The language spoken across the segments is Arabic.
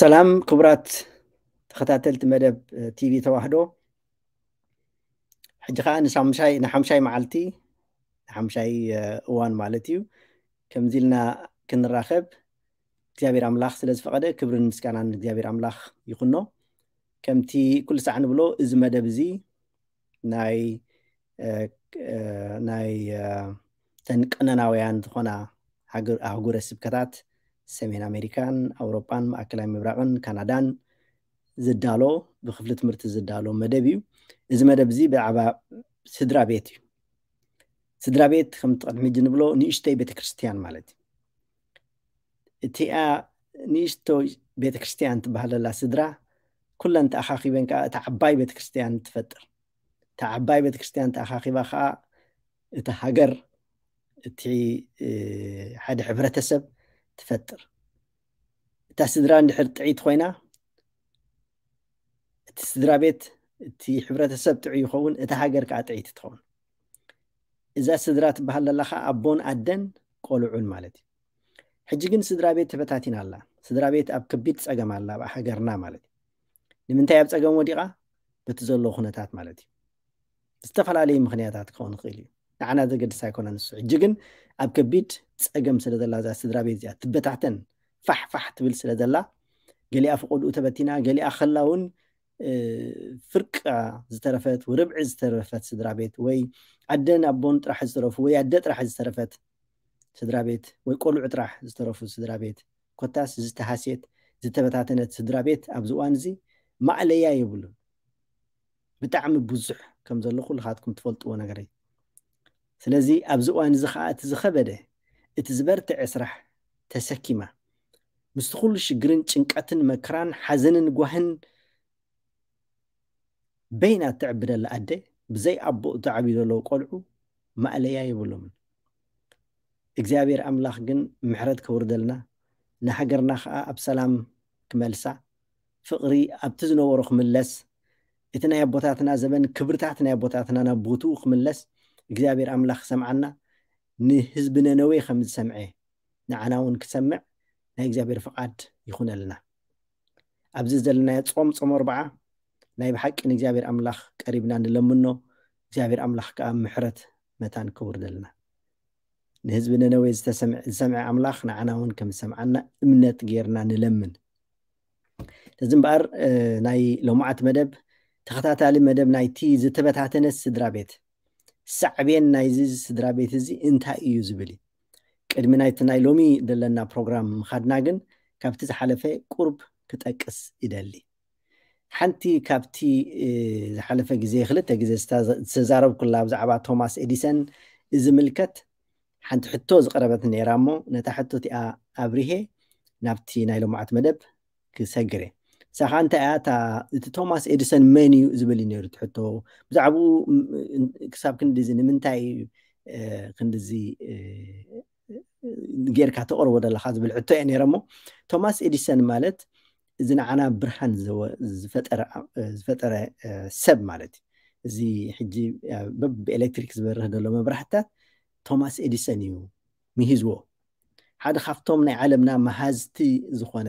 ሰላም ክቡራት ተኸታተልቲ መደብ ቲቪ ተዋህዶ ሕጂ ከዓ ንሓምሻይ መዓልቲ ንሓምሻይ እዋን ማለት እዩ ከምዚ ኢልና ክንራኸብ እግዚኣብሔር ኣምላኽ ስለ ዝፈቐደ ክብርን ምስጋናን እግዚኣብሔር ኣምላኽ ይኩኖ ከምቲ ኩሉ ሳዕ ንብሎ እዚ መደብ እዚ ናይ ተንቀነናውያን ዝኮና ኣህጉረ ስብከታት ሰሜን ኣሜሪካን ኣውሮፓን ማእከላይ ምብራቅን ካናዳን ዝዳሎ ብክፍሊ ትምህርቲ ዝዳሎ መደብ እዩ እዚ መደብ እዚ ብዛዕባ ስድራ ቤት እዩ ስድራ ቤት ከምቲ ቅድሚ ሕጂ ንብሎ ንእሽተይ ቤተክርስትያን ማለት እዩ እቲኣ ንእሽቶ ቤተክርስትያን ትበሃለላ ስድራ ኩለን ተኣኻኺበን ከዓ እቲ ዓባይ ቤተክርስትያን ትፈጥር እቲ ዓባይ ቤተክርስትያን ተኣኻኺባ ከዓ እቲ ሃገር እቲ ሓደ ሕብረተሰብ تفتر تا سدرا ندحر تعيد خوينا تا سدرا بيت تي حبرة السب تعيد خوين تا هاقر كعت عيد تخون إذا سدرا تبهل للاخا أبون أدن قولو عون مالتي حجيقن سدرا بيت تبتاتين الله سدرا بيت أب كبير تساقم الله بحقرنا مالتي لمن تايب تساقم وديقا بتزلو خونتات مالتي استفال عليه مخنياتات كون قيلي أنا ذا قد سايكون أنسو حجيقن أب كبير ትፀገም ስለ ዘላ እዛ ስድራ ቤት እዚኣ ትበታሕተን ፋሕፋሕ ትብል ስለ ዘላ ገሊኣ ፍቆድኡ ተበቲና ገሊኣ ከላ እውን ፍርቃ ዝተረፈት ርብዒ ዝተረፈት ስድራ ቤት ወይ ኣደን ኣቦን ጥራሕ ዝተረፉ ወይ ኣደ ጥራሕ ዝተረፈት ስድራ ቤት ወይ ቆልዑ ጥራሕ ዝተረፉ ስድራ ቤት ኮታስ ዝተሃስየት ዝተበታተነት ስድራ ቤት ኣብዚ እዋን እዚ ማእለያ የብሉን ብጣዕሚ ብዙሕ ከም ዘሎ ኩልካትኩም ትፈልጥዎ ነገር እዩ ስለዚ ኣብዚ እዋን እዚ ከዓ እቲ ዝኸበደ እቲ ዝበርትዐ ስራሕ ተሰኪማ ምስቲ ኩሉ ሽግርን ጭንቀትን መከራን ሓዘንን ጓህን በይና እትዕብደላ ኣደ ብዘይ ኣቦኡ እቲ ዘለዎ ቆልዑ ማእለያ የብሎምን እግዚኣብሔር ኣምላኽ ግን ምሕረት ከውርደልና ንሃገርና ከዓ ኣብ ሰላም ክመልሳ ፍቅሪ ኣብቲ ዝነበሩ ክምለስ እቲ ናይ ኣቦታትና ዘበን ክብርታት ናይ ኣቦታትና ናብ ቦትኡ ክምለስ እግዚኣብሔር ኣምላኽ ክሰምዓና ንህዝቢ ነነዌ ከም ዝሰምዐ ንዓና እውን ክሰምዕ ናይ እግዚኣብሔር ፍቓድ ይኹነልና ኣብዚ ዘለናዮ ፆም ፆም ኣርበዓ ናይ ብሓቂ ንእግዚኣብሔር ኣምላኽ ቀሪብና ንለምኖ እግዚኣብሔር ኣምላኽ ከዓ ምሕረት መታን ክቡር ዘለና ንህዝቢ ነነዌ ዝሰምዐ ኣምላኽ ንዓና እውን ከም ዝሰምዓና እምነት ጌርና ንለምን እዚ እምበኣር ናይ ሎምዓት መደብ ተኸታታሊ መደብ ናይቲ ዝተበታተነ ስድራ ቤት ሳዕብየን ናይዚ ስድራ ቤት እዚ እንታይ እዩ ዝብል እዩ ቅድሚ ናይቲ ናይ ሎሚ ዘለና ፕሮግራም ምካድና ግን ካብቲ ዝሓለፈ ቁርብ ክጠቅስ ይደሊ ሓንቲ ካብቲ ዝሓለፈ ግዜ ክልተ ግዜ ዝተዛረብኩላ ብዛዕባ ቶማስ ኤዲሰን ዝምልከት ሓንቲ ሕቶ ዝቀረበት ነይራ እሞ ነታ ሕቶ እቲኣ ኣብሪሄ ናብቲ ናይ ልምዓት መደብ ክሰግር እየ ሳኻ እንታይ እያ እታ እቲ ቶማስ ኤድሰን መን እዩ ዝብል እዩ ነይሩ ትሕቶ ብዛዕባኡ ክሳብ ክንዲዚ ንምንታይ ክንዲዚ ጌርካ ተቐርቦ ዘለካ ዝብል ሕቶ እየ ነይረ ሞ ቶማስ ኤዲሰን ማለት እዚ ንዓና ብርሃን ዝፈጠረ ሰብ ማለት እዩ እዚ ሕጂ በብኤሌክትሪክ ዝበርህ ዘሎ መብራህትታት ቶማስ ኤዲሰን እዩ ምሂዝዎ ሓደ ካብቶም ናይ ዓለምና መሃዝቲ ዝኮነ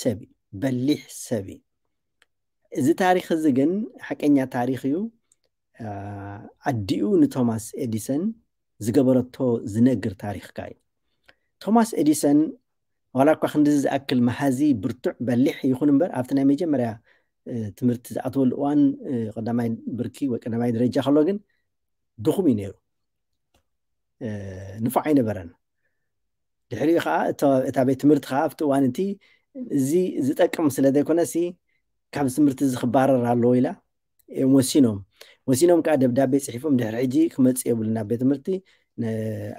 ሰብ እዩ በሊሕ ሰብ እዩ እዚ ታሪክ እዚ ግን ሓቀኛ ታሪክ እዩ ኣዲኡ ንቶማስ ኤዲሰን ዝገበረቶ ዝነግር ታሪክካ እዩ ቶማስ ኤዲሰን ዋላ እኳ ክንዲዚ ዝኣክል መሓዚ ብርቱዕ በሊሕ ይኹን እምበር ኣብቲ ናይ መጀመርያ ትምህርቲ ዝኣተወሉ እዋን ቀዳማይ ብርኪ ወይ ቀዳማይ ደረጃ ከሎ ግን ድኹም እዩ ነይሩ ንፉዕ ኣይነበረን ድሕሪኡ ከዓ እታ ቤት ትምህርቲ ከዓ ኣብቲ እዋን እቲ እዚ ዝጠቅም ስለ ዘይኮነ ሲ ካብ ትምህርቲ እዚ ክባረር ኣለዎ ኢላ እዮም ወሲኖም ወሲኖም ከዓ ደብዳቤ ፅሒፎም ድሕሪ ሕጂ ክመፅ የብሉ ናብ ቤት ትምህርቲ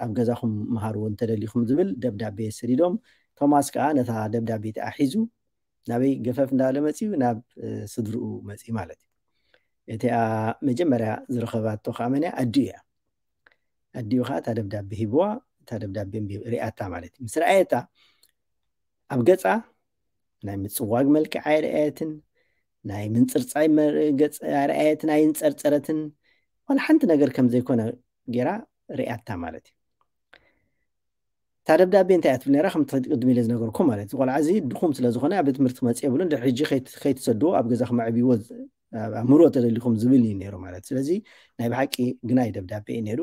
ኣብ ገዛኩም መሃርዎ እንተደሊኩም ዝብል ደብዳቤ ሰዲዶም ቶማስ ከዓ ነታ ደብዳቤ ቲኣ ሒዙ ናበይ ገፈፍ እንዳበለ መፅኡ ናብ ስድርኡ መፅ ማለት እዩ እቲኣ መጀመርያ ዝረከባቶ ከዓ መንያ ኣዲኡ እያ ኣዲኡ ከዓ እታ ደብዳቤ ሂብዋ እታ ደብዳቤ ሪኣታ ማለት እዩ ምስ ረኣየታ ኣብ ገፃ ናይ ምፅዋግ መልክዕ ኣይርአየትን ናይ ምንፅርፃይ ገፅ ኣርኣየትን ኣይንፀርፀረትን ዋላ ሓንቲ ነገር ከም ዘይኮነ ጌራ ርኣታ ማለት እዩ እታ ደብዳቤ እንታይ እያ ትብል ነራ ከም ቅድሚ ኢለ ዝነገርኩም ማለት እዩ ቆልዓ እዚ ድኹም ስለዝኮነ ኣብ ቤት ትምህርቲ መፅእ የብሉ ድሕሪ ሕጂ ከይትሰድዎ ኣብ ገዛ ክመዕብይዎ ኣምሮ ተደሊኹም ዝብል እዩ ነይሩ ማለት እዩ ስለዚ ናይ ብሓቂ ግናይ ደብዳቤ እዩ ነይሩ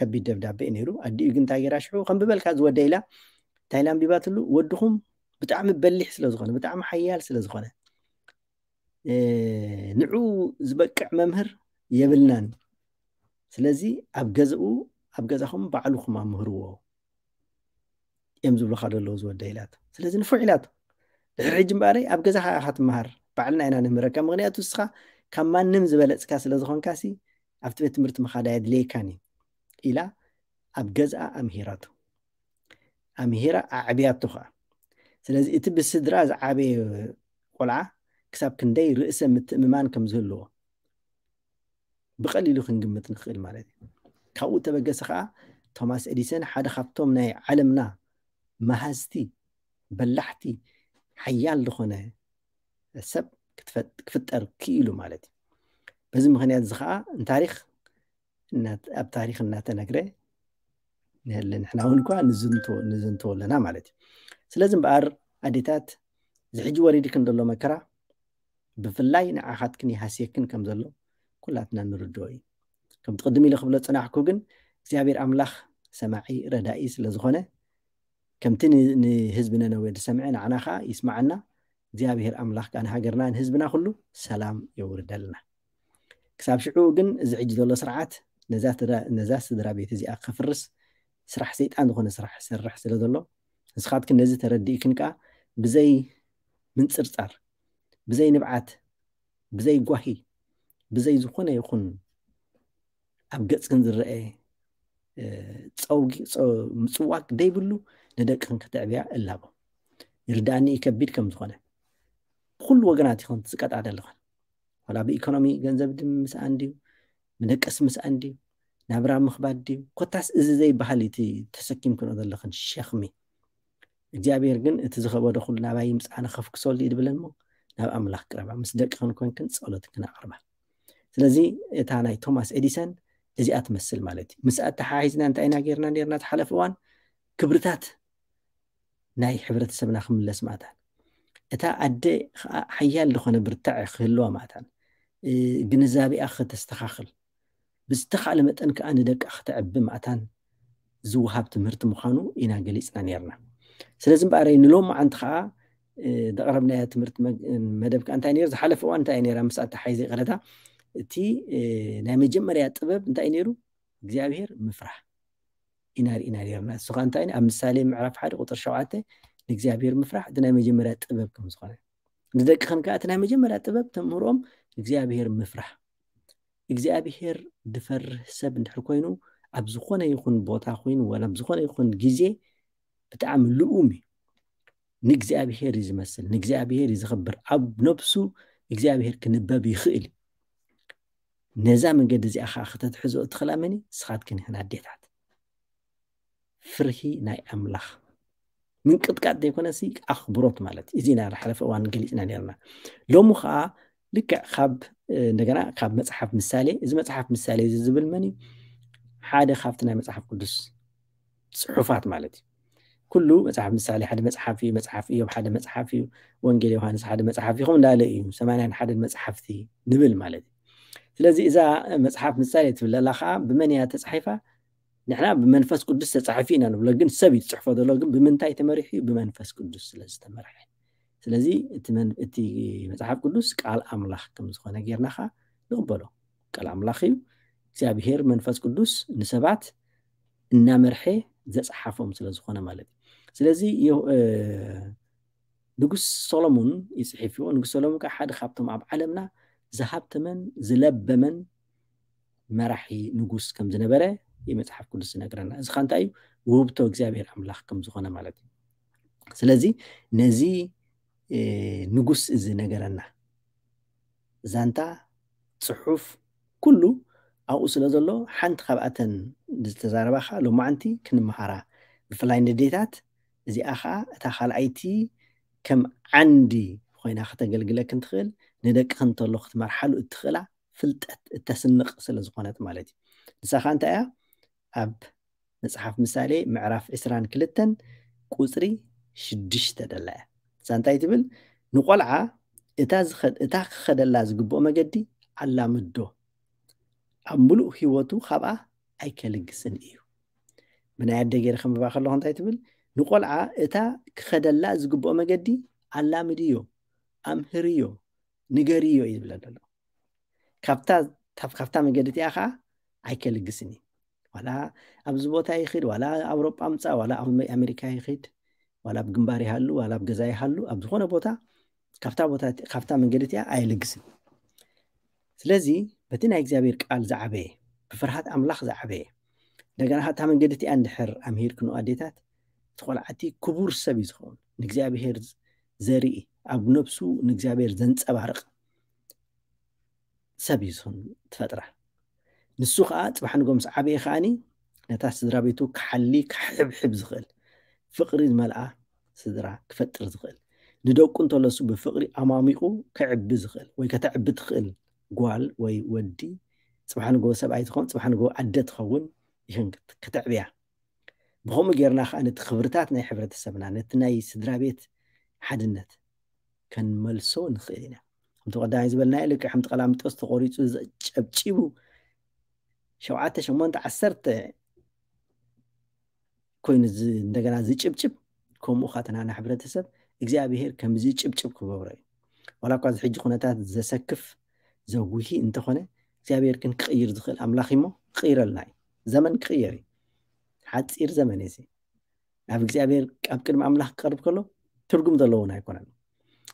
ከቢድ ደብዳቤ እዩ ነይሩ ኣዲኡ ግን እንታይ ጌራ ሽዑ ከም ብበልካ ዝወደ ኢላ እንታይ ኢላ ንቢባትሉ ወድኹም ብጣዕሚ በሊሕ ስለ ዝኾነ ብጣዕሚ ሓያል ስለ ዝኾነ ንዑ ዝበቅዕ መምህር የብልናን ስለዚ ኣብ ገዝኡ ኣብ ገዛኹም ባዕልኹም ኣምህርዎ እዮም ዝብልካ ደለዉ ዝወደ ኢላት ስለዚ ንፉዕ ኢላት ድሕሪ ሕጂ እምበኣለይ ኣብ ገዛ ካ ትምሃር ባዕልና ኢና ንምህረካ ምክንያቱ ንስኻ ካብ ማንም ዝበለፅካ ስለ ሲ ኣብቲ ቤት ትምህርቲ ምኻዳ የድልየካን እዩ ኢላ ኣብ ገዛኣ ኣምሂራቱ ኣምሂራ ኣዕብያቱ ከዓ سلازي اتبي السدراز عابي قلعة كساب كندي رئيسة متأمان كم زلو بقليلو خنقمت نخيل مالذي كاو تبقى سخا توماس إديسون حدا خبتم ناي علمنا مهزتي بلحتي حيال دخونا السب كتفت كفتر كيلو مالذي بزم خنيات زخا تاريخ نات أب تاريخ ناتنا نقرأ نهلا نحن هون كوا نزنتو نزنتو لنا مالذي سلازم بار اديتات زحج وريدي كن مكرا بفلاي نعاخات كني هاسيكن كم دلو كلاتنا نردوي كم تقدمي لخبلو تصناح كوغن زيابير املاخ سماعي ردائي سلازغونة كم تني نهزبنا نويد سمعنا عناخا يسمعنا زيابير املاخ كان هاجرنا نهزبنا خلو سلام يورد لنا كساب شعوغن زعج دولو سرعات نزاس درابي تزي أقفرس سرح سيت عندو خونة سرح سرح سلازغونة ንስኻትክን ነዚ ተረዲእክን ከዓ ብዘይ ምንፅርፃር ብዘይ ንብዓት ብዘይ ጓሂ ብዘይ ዝኾነ ይኹን ኣብ ገፅክን ዝረአ ፀውጊ ምፅዋቅ ደይብሉ ንደቅክን ክትዕብያ ኣላቦ ይርዳእኒ ይከቢድ ከም ዝኾነ ብኩሉ ወገናት ይኹን ዝቀጣ ዘለኹን ዋላ ብኢኮኖሚ ገንዘብ ምስኣን ድዩ ምደቀስ ምስኣን ድዩ ናብራ ምኽባድ ድዩ ኮታስ እዚ ዘይባህሊ እቲ ተሰኪም ክንኦ ዘለኽን ሸክሚ እግዚኣብሔር ግን እቲ ዝኸበዶ ኩሉ ናባይ ይምፃ ንከፍክሰሉ እዩ ድብለን ሞ ናብ ኣምላኽ ቅረባ ምስ ደቂ ኮንክን ፀሎት ክነቅርባ ስለዚ እታ ናይ ቶማስ ኤዲሰን እዚኣ ትመስል ማለት እዩ ምስ ኣተሓሒዝና እንታይ ኢና ጌርና ነርና ተሓለፈ እዋን ክብርታት ናይ ሕብረተሰብና ክምለስ ማእታን እታ ኣደ ከዓ ሓያል ዝኾነ ብርታዕ ክህልዋ ማእታን ግንዛቤኣ ክተስተኻኽል ብዝተካእለ መጠን ከዓ ንደቃ ክተዕቢ ማእታን ዝውሃብ ትምህርቲ ምዃኑ ኢና ገሊፅና ነርና ስለዚ እምበኣር ንሎም መዓንቲ ከዓ ዘቕረብናያ ትምህርቲ መደብካ እንታይ ነሩ ዝሓለፈ እዋን እንታይ ነራ ምስኣታ ሓይዘ ይቀለታ እቲ ናይ መጀመርያ ጥበብ እንታይ ነይሩ እግዚኣብሄር ምፍራሕ ኢና ርኢና ነርና ንሱካ እንታይ ኣብ ምሳሌ ምዕራፍ ሓደ ቁፅር ሸውዓተ ንእግዚኣብሄር ምፍራሕ እቲ ናይ መጀመርያ ጥበብ ከም ዝኾነ ንደቂ ከን ከዓ እቲ ናይ መጀመርያ ጥበብ ተምህሮኦም እግዚኣብሄር ምፍራሕ እግዚኣብሄር ድፈርህ ሰብ እንድሕር ኮይኑ ኣብ ዝኾነ ይኹን ቦታ ኮይኑ ወላ ኣብ ዝኾነ ይኹን ግዜ بتعم لومي نجزي أبيهير إذا مثلا نجزي أبيهير إذا خبر أب نبسو نجزي أبيهير كنباب يخيل نزام قد زي أخا أختت حزو أدخل أمني سخات كني هنا ديتات فرهي ناي أملخ من قد قد يكون أسي أخبروت مالت إذينا رحلف أوان قليتنا نيرنا لو مخا لك خاب آه، نجنا خاب مصحف مثالي إذا مصحف مثالي زبل مني حادة خافتنا مصحف قدس صحفات مالتي كل مصحف مثلا حد مصحف فيه مصحف ايوب حد مصحف فيه وانجيل يوحنس حد مصحف فيه خم لا ايو سمعنا حد مصحف فيه نبل مالتي سلازي اذا مصحف مثلا يتبلى لاخا بمن يا تصحيفه نحنا بمنفس قدس تصحفينا نبلا كن سبي تصحفه دولا كن بمن تاي تمرحي بمنفس قدس سلازي تمرحي سلازي اتمن اتي مصحف قدس قال املاح كم زخونا غيرنا خا نقبلو قال املاحي اغزابيهر منفس قدس نسبات نامرحي زصحفهم سلازي خونا مالتي ስለዚ ንጉስ ሰሎሙን ይፅሒፍዎ ንጉስ ሰሎሙን ከዓ ሓደ ካብቶም ኣብ ዓለምና ዝሃብተመን ዝለበመን መራሒ ንጉስ ከም ዝነበረ የመፅሓፍ ቅዱስ ዝነግረና እዚ ካ እንታይ እዩ ውህብቶ እግዚኣብሔር ኣምላኽ ከም ዝኾነ ማለት እዩ ስለዚ ነዚ ንጉስ እዚ ነገረና ዛንታ ፅሑፍ ኩሉ ኣብኡ ስለ ዘሎ ሓንቲ ካብኣተን ዝተዛረባካ ሎማዓንቲ ክንምሃራ ብፍላይ ንዴታት زي زيأخا تاخال ايتي كم عندي خوينا خطا قلقلة كنتخل ندك خنطا لوخت مرحل اتخلع فلت التسنق سلزقونات مالتي نساخا انت ايا اب نصحف مسالي معرف اسران كلتن كوزري شدش تدلع سانتاي تبل نقول عا اتاخ خد... خدلا زقبو مجدي على مدو عمولو هيوتو خبا اي كالقسن ايو من عاد دقير خمبا خلوهم تايتبل تبل ንቆልዓ እታ ክኸደላ ዝግብኦ መገዲ ኣላምድዮ ኣምህርዮ ንገርዮ ይብለ ዘሎ ካብታ መገዲ እቲኣ ከዓ ኣይከልግስን እዩ ዋላ ኣብዚ ቦታ ይኽድ ዋላ ኣውሮጳ ምፃ ዋላ ኣሜሪካ ይኽድ ዋላ ኣብ ግንባር ይሃሉ ዋላ ኣብ ገዛ ይሃሉ ኣብ ዝኾነ ቦታ ካብታ መንገዲ እቲኣ ኣይልግስን ስለዚ በቲ ናይ እግዚኣብሔር ቃል ዝዓበየ ብፍርሃት ኣምላኽ ዝዓበየ እንደገና ካብታ መንገዲ እቲኣ እንድሕር ኣምሂር ክንኡ ኣዴታት ተቆልዓቲ ክቡር ሰብ እዩ ዝኸውን ንእግዚኣብሄር ዘርኢ ኣብ ነብሱ ንእግዚኣብሄር ዘንፀባርቕ ሰብ እዩ ዝኸውን ትፈጥራ ንሱ ከዓ ፅባሕ ንጎምስ ዓበየ ከዓኒ ነታ ስድራ ቤቱ ክሓሊ ክሕብሕብ ዝኽእል ፍቅሪ ዝመልኣ ስድራ ክፈጥር ዝኽእል ንደቁ እንተለሱ ብፍቅሪ ኣማሚቑ ክዕቢ ዝኽእል ወይ ከተዕቢ ትኽእል ጓል ወይ ወዲ ፅባሕ ንጎ ሰብኣይ ዝኸውን ፅባሕ ንጎ ኣደ ትኸውን ይኽን ከተዕብያ ብከምኡ ጌርና ከዓ ነቲ ክብርታት ናይ ሕብረተሰብና ነቲ ናይ ስድራ ቤት ሓድነት ከንመልሶ ንኽእል ኢና ከምቲ ቀዳማይ ዝበልና ልክዕ ከምቲ ቀላምጦስ ተቆሪፁ ጨብጪቡ ሸውዓተ ሸሞንተ ዓሰርተ ኮይኑ እንደገና ዝጭብጭብ ከምኡ ካተናና ሕብረተሰብ እግዚኣብሄር ከምዚ ጭብጭብ ክገብሮ እዩ ዋላ እኳ እዚ ሕጂ ኩነታት ዘሰክፍ ዘጉሂ እንተኾነ እግዚኣብሄር ግን ክቅይር ዝኽእል ኣምላኽ እሞ ክቅይር ኣለና እዩ ዘመን ክቅየር እዩ ሓፂር ዘመን እዚ ናብ እግዚኣብሔር ኣብ ቅድሚ ኣምላኽ ክቀርብ ከሎ ትርጉም ዘለዎ እውን ኣይኮነን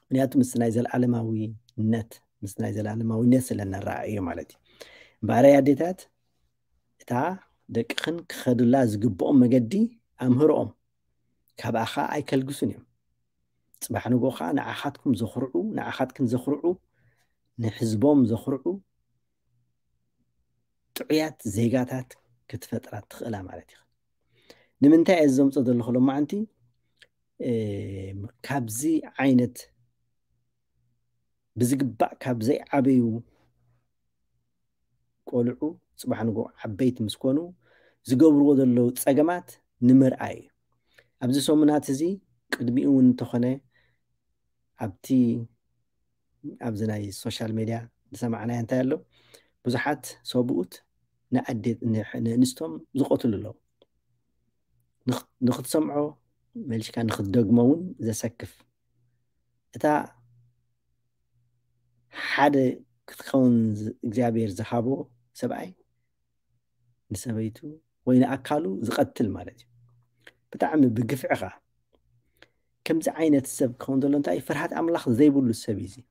ምክንያቱ ምስ ናይ ዘለዓለማዊነት ምስ ናይ ዘለዓለማዊነት ስለነረኣዩ ማለት እዩ እምበኣርያ ኣዴታት እታ ደቅኽን ክኸዱላ ዝግብኦም መገዲ ኣምህሮኦም ካብኣ ከዓ ኣይከልግሱን እዮም ፅባሕ ንጎ ከዓ ንዓኻትኩም ዘኽርዑ ንዓኻትክን ዘኽርዑ ንሕዝቦም ዘኽርዑ ጥዑያት ዜጋታት ክትፈጥራት ትኽእላ ማለት እዩ ንምንታይ እየ ዘምፆ ዘለኹ ሎመዓንቲ ካብዚ ዓይነት ብዝግባእ ካብ ዘይዓበዩ ቆልዑ ፅባሕ ንጎ ዓበይቲ ምስ ኮኑ ዝገብርዎ ዘለዉ ፀገማት ንምርኣይ እዩ ኣብዚ ሰሙናት እዚ ቅድሚኡ እውን እንተኾነ ኣብቲ ኣብዚ ናይ ሶሻል ሚድያ ዝሰማዕናይ እንታይ ኣሎ ብዙሓት ሰብኡት ንኣዴት ንእንስቶም ዝቆትሉ ኣለው نخ نخد سمعو ملش كان نخد دوغمون إذا سكف إتا حد كتكون إجابير زحابو سبعي نسبيتو وين أكالو زقتل مالج بتعمل بقفع غا كم زعينة السب كون دولون تاي فرحات أملاخ زي بولو السبيزي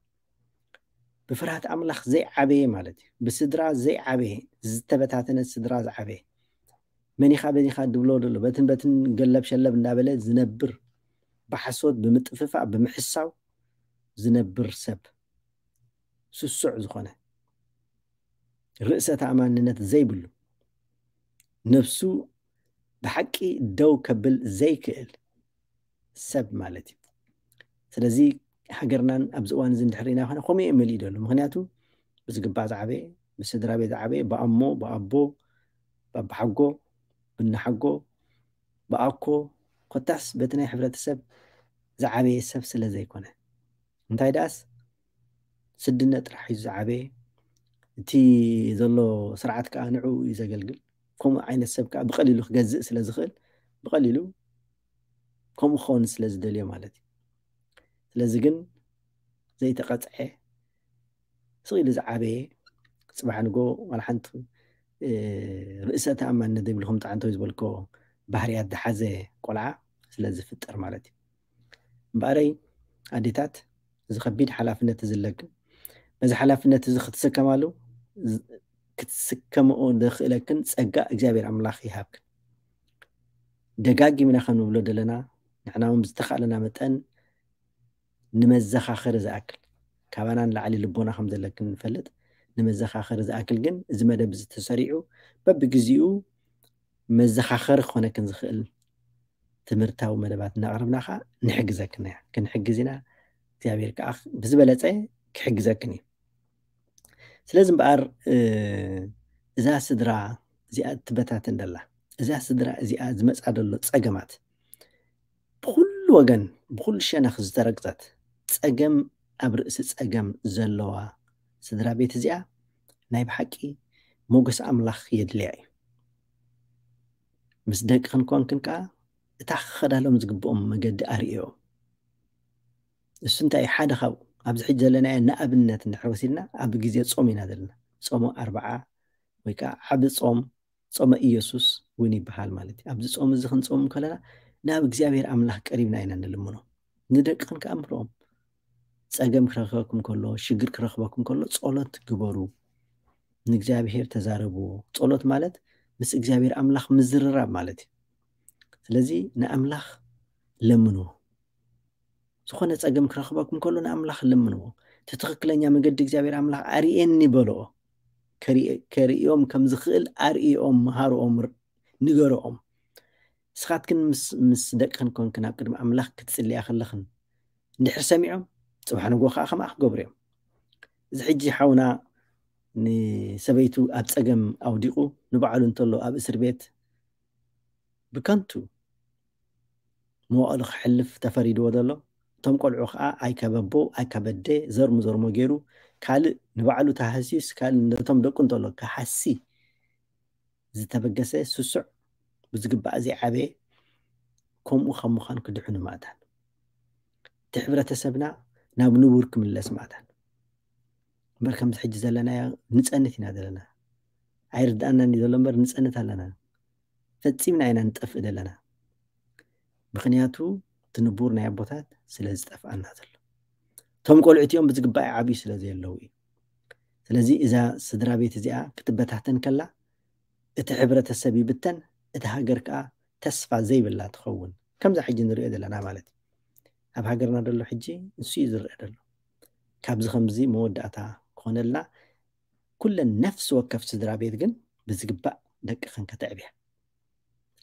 بفرحات أملاخ زي عبيه مالج بسدرا زي عبيه زتبتاتنا السدرا زي عبيه መኒኻ በኒኻ ድብሎ ደሎ በትን በትን ገለብ ሸለብ እንዳበለ ዝነብር ብሓሶት ብምጥፍፋእ ብምሕሳው ዝነብር ሰብ ስሱዕ ዝኾነ ርእሰ ተኣማንነት ዘይብሉ ነፍሱ ብሓቂ ደው ከብል ዘይክእል ሰብ ማለት እዩ ስለዚ ሃገርናን ኣብዚ እዋን እዚ እንድሕሪኢና ኮነ ከምኡ እየ መሊእ ደሎ ምክንያቱ ብዝግባእ ዝዓበየ ብስድራ ቤት ዝዓበየ ብኣሞ ብኣቦ ብኣቦሓጎ ብናሓጎ ብኣኮ ኮታስ በቲ ናይ ሕብረተሰብ ዝዓበየ ሰብ ስለ ዘይኮነ እንታይ ደኣስ ስድነት ጥራሕ እዩ ዝዓበየ እቲ ዘሎ ስርዓት ከዓ ንዕኡ እዩ ዘገልግል ከምኡ ዓይነት ሰብ ከዓ ብቀሊሉ ክገዝእ ስለ ዝኽእል ብቀሊሉ ከምኡ ክኸውን ስለ ዝደልዮ ማለት እዩ ስለዚ ግን ዘይተቐፅዐ ስቂሉ ዝዓበየ ፅባሕ ንጎ ዋላ ሓንቲ ርእሰ ተኣማንነት ዘይብልኩም ጣዓንቶ ዝበልኮ ባህርያት ዝሓዘ ቆልዓ ስለ ዝፍጠር ማለት እዩ እምበኣረይ ኣዴታት እዚ ከቢድ ሓላፍነት ዝለግም በዚ ሓላፍነት እዚ ክትስከማሉ ክትስከምኦ ዝኽእለክን ፀጋ እግዚኣብሔር ኣምላኽ ይሃብክን ደጋጊምና ከም ንብሎ ዘለና ንሕና ውን ዝተካእለና መጠን ንመዘኻኽሪ ዝኣክል ካባና ንላዕሊ ልቦና ከም ዘለክን ንፈልጥ ንመዘኻኸሪ ዝኣክል ግን እዚ መደብ ዝተሰሪዑ በቢግዜኡ መዘኻኸሪ ክኾነክን ዝኽእል ትምህርታዊ መደባት እናቅርብና ከዓ ንሕግዘክና እያ ክንሕግዝ ኢና እግዚኣብሔር ከዓ ብዝበለፀ ክሕግዘክን እዩ ስለዚ እምበኣር እዛ ስድራ እዚኣ እትበታትን ደላ እዛ ስድራ እዚኣ ዝመፃ ደሎ ፀገማት ብኩሉ ወገን ብኩሉ ሸነኽ ዝተረግፀት ፀገም ኣብ ርእሲ ፀገም ዘለዋ ስድራ ቤት እዚኣ ናይ ብሓቂ ሞገስ ኣምላኽ የድልያ እዩ ምስ ደቂ ክንኮንክን ከዓ እታ ክኸዳሎም ዝግብኦም መገዲ ኣርእዮም እሱ እንታይ እዩ ሓደ ካብኡ ኣብዚ ሕጂ ዘለናየ ንኣብነት ወሲድና ኣብ ግዜ ፆም ኢና ዘለና ፆሞ ኣርበዓ ወይ ከዓ ዓብ ፆም ፆመ ኢየሱስ እውን ይበሃል ማለት እዩ ኣብዚ ፆም እዚ ክንፀሙ ከለና ናብ እግዚኣብሔር ኣምላኽ ቀሪብና ኢና ንልምኖ ንደቂ ክንከኣ ምህርኦም ፀገም ክረክበኩም ከሎ ሽግር ክረክበኩም ከሎ ፀሎት ግበሩ ንእግዚኣብሄር ተዛረብዎ ፀሎት ማለት ምስ እግዚኣብሄር ኣምላኽ ምዝርራብ ማለት እዩ ስለዚ ንኣምላኽ ለምንዎ ዝኾነ ፀገም ክረክበኩም ከሎ ንኣምላኽ ለምንዎ እቲ ትክክለኛ መገዲ እግዚኣብሄር ኣምላኽ ኣርኤኒ በልኦ ከርእዮም ከም ዝኽእል ኣርእኦም መሃርኦም ንገሮኦም ንስኻትክን ምስ ደቅክን ኮንክን ኣብ ቅድሚ ኣምላኽ ክትፅልያ ከለኽን እንድሕር ሰሚዖም ፅብሓንጎ ከዓ ከምኣ ክገብሩ እዮም እዚ ሕጂ ሓውና ንሰበይቱ ኣብ ፀገም ኣውዲቑ ንባዕሉ እንተሎ ኣብ እስር ቤት ብከንቱ መዋእሉ ክሕልፍ ተፈሪድዎ ዘሎ እቶም ቆልዑ ከዓ ኣይከበቦ ኣይከበደ ዘርሙ ዘርሞ ገይሩ ካልእ ንባዕሉ ተሃሲስ ካልእ ነቶም ደቁ እንተሎ ካሓሲ ዝተበገሰ ስሱዕ ብዝግባእ ዘይዓበየ ከምኡ ካብ ምዃኑ ክድሕኑ ማእታን እቲ ሕብረተሰብና ናብ ንቡር ክምለስ ማለት እምበር ከምዚ ሕጂ ዘለናዮ ንፀንት ኢና ዘለና ኣይርዳእናኒ ዘሎ እምበር ንፀንት ኣለና ፈፂምና ኢና ንጠፍእ ዘለና ምክንያቱ እቲ ንቡር ናይ ኣቦታት ስለ ዝጠፍኣና ዘሎ እቶም ቆልዑት እዮም ብዝግባእ ዓብዩ ስለ ዘየለው እዩ ስለዚ እዛ ስድራ ቤት እዚኣ ክትበታተን ከላ እቲ ሕብረተሰብ ይብተን እቲ ሃገር ከዓ ተስፋ ዘይብላ ትኸውን ከምዛ ሕጂ ንሪኦ ዘለና ማለት እዩ ኣብ ሃገርና ደሎ ሕጂ ንሱ እዩ ዝርአ ደሎ ካብዚ ከምዚ መወዳእታ ክኾነልና ኩለን ነፍሲ ወከፍ ስድራ ቤት ግን ብዝግባእ ደቅኸን ከተዕብያ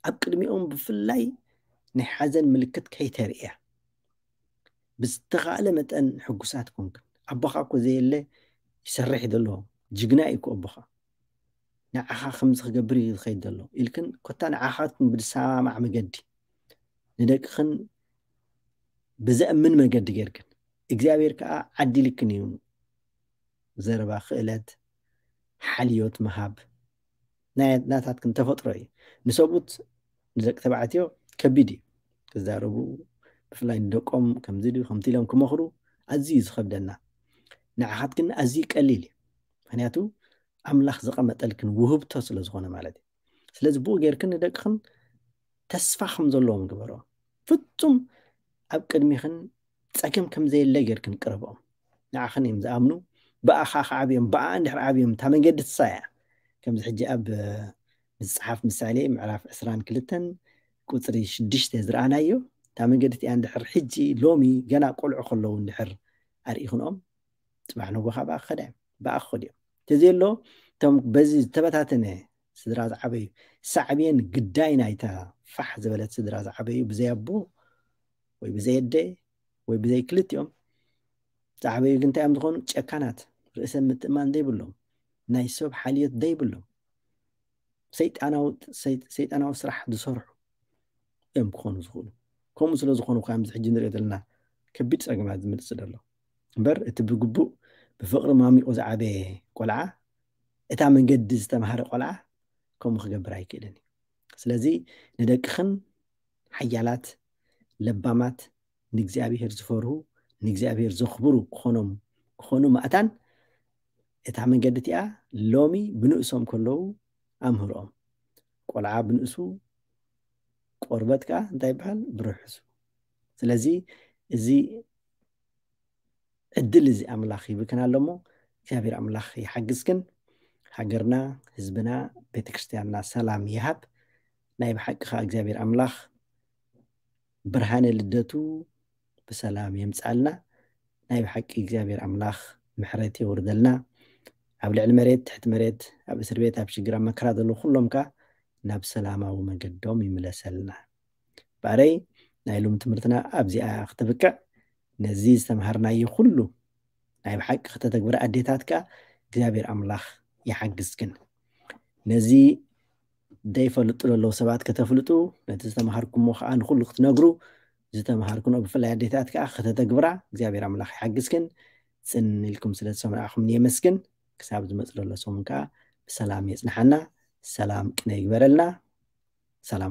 ኣብ ቅድሚኦም ብፍላይ ናይ ሓዘን ምልክት ከይተርእያ ብዝተኻእለ መጠን ሕጉሳት ኮንክን ኣቦኻ እኮ ዘየለ ይሰርሕ ዘለዎ ጅግና እዩ ኮ ኣቦኻ ንዓኻ ከምዚ ክገብር እዩ ዝኸይድ ዘሎ ኢልክን ኮታ ንዓኻትኩም ብድሳማዕ መገዲ ንደቅኽን بزأمن من قد جيركن إجزابير كا عدي لك نيون زربا خيلات حليوت مهاب نايت ناتات كنت فطري نسوبوت نزك تبعتيو كبيدي كزاربو فلاين دوكم كم زيدو كم تيلم كم أخرو عزيز خبدنا نعهد كن أزيك قليل هنياتو أم لحظة قمة تلكن وهب تصل زغنا مالدي سلاز بو غير كن دكخن تسفح مزلوم قبرو فتوم ኣብ ቅድሚኽን ፀገም ከምዘየለ ጌርክን ቅርቦም ንዓኽን እዮም ዝኣምኑ ብኣኻ ከዓብዮም ብኣ እንድሕሪ ዓብዮም እታ መንገዲ ትሳ እያ ከምዚ ሕጂ ኣብ ምፅሓፍ ምሳሌ ምዕራፍ ክልተን ቁፅሪ 6 ዝረኣናዮ እታ መንገዲ እቲያ እንድሕር ሕጂ ሎሚ ገና ቆልዑ ከለዉ እንድሕር ኣርኢኹንኦም ፅባሕ ነቦካ ብኣ ክኸዳ እዮም ብኣ ክኸዱ እዮም እተዘየ ኣሎ እቶም በዚ ዝተበታተነ ስድራ ዝዓበዩ ሳዕብየን ግዳይ ናይታ ፋሕ ዝበለት ስድራ ዝዓበዩ ብዘያቦ ወይ የደ ወይ ብዘይ ክልቲኦም ፃዕበዩ ግን እንታይ እዮም ዝኾኑ ጨካናት ርእሰ ምትእማን ዘይብሎም ናይ ሰብ ሓልዮት ዘይብሎም ሰይጣናዊ ስራሕ ዝሰርሑ እዮም ክኾኑ ዝኽእሉ ከምኡ ስለ ዝኾኑ ከዓ ምዚ ሕጂ ንሪኦ ዘለና ከቢድ ፀገማት ዝምልስ ዘሎ እምበር እቲ ብግቡእ ብፍቅሪ ማሚቆ ዝዓበየ ቆልዓ እታ መንገዲ ዝተምሃረ ቆልዓ ከምኡ ክገብር ኣይክእልን እዩ ስለዚ ንደቅኽን ሓያላት ለባማት ንእግዚኣብሄር ዝፈርሁ ንእግዚኣብሄር ዘኽብሩ ክኾኖም ክኾኑ ማእታን እታ መንገዲ እቲኣ ሎሚ ብንእሶም ከለዉ ኣምህሮኦም ቆልዓ ብንእሱ ቆርበት ከዓ እንታይ ይበሃል ብርሕሱ ስለዚ እዚ ዕድል እዚ ኣምላኽ ይብክን ኣሎ ሞ እግዚኣብሔር ኣምላኽ ይሓግዝክን ሃገርና ህዝብና ቤተክርስትያንና ሰላም ይሃብ ናይ ብሓቂ ከዓ እግዚኣብሔር ኣምላኽ ብርሃነ ልደቱ ብሰላም የምፃልና ናይ ብሓቂ እግዚኣብሔር ኣምላኽ ምሕረት የውርደልና ኣብ ልዕሊ መሬት ትሕቲ መሬት ኣብ እስር ቤት ኣብ ሽግር ኣብ መከራ ዘሎ ኩሎም ከዓ ናብ ሰላማዊ መገዶም ይምለሰልና ባረይ ናይ ሎም ትምህርትና ኣብዚኣ ክትብቅዕ ነዚ ዝተምሃርናዮ ኩሉ ናይ ብሓቂ ክተተግብረ ኣዴታት ከዓ እግዚኣብሔር ኣምላኽ ይሓግዝ ግን ነዚ ደይፈልጡ ዘለዉ ሰባት ከተፍልጡ ነቲ ዝተምሃርኩሞ ከዓ ንኩሉ ክትነግሩ ዝተምሃርኩኖ ብፍላይ ኣዴታት ከዓ ክተተግብራ እግዚኣብሔር ኣምላኽ ይሓግዝክን ፅን ኢልኩም ስለ ዝሰምርዕኹም የመስግን ክሳብ ዝመፅ ዘሎ ሰሙን ከዓ ብሰላም የፅንሓና ሰላም ቅነ ይግበረልና ሰላም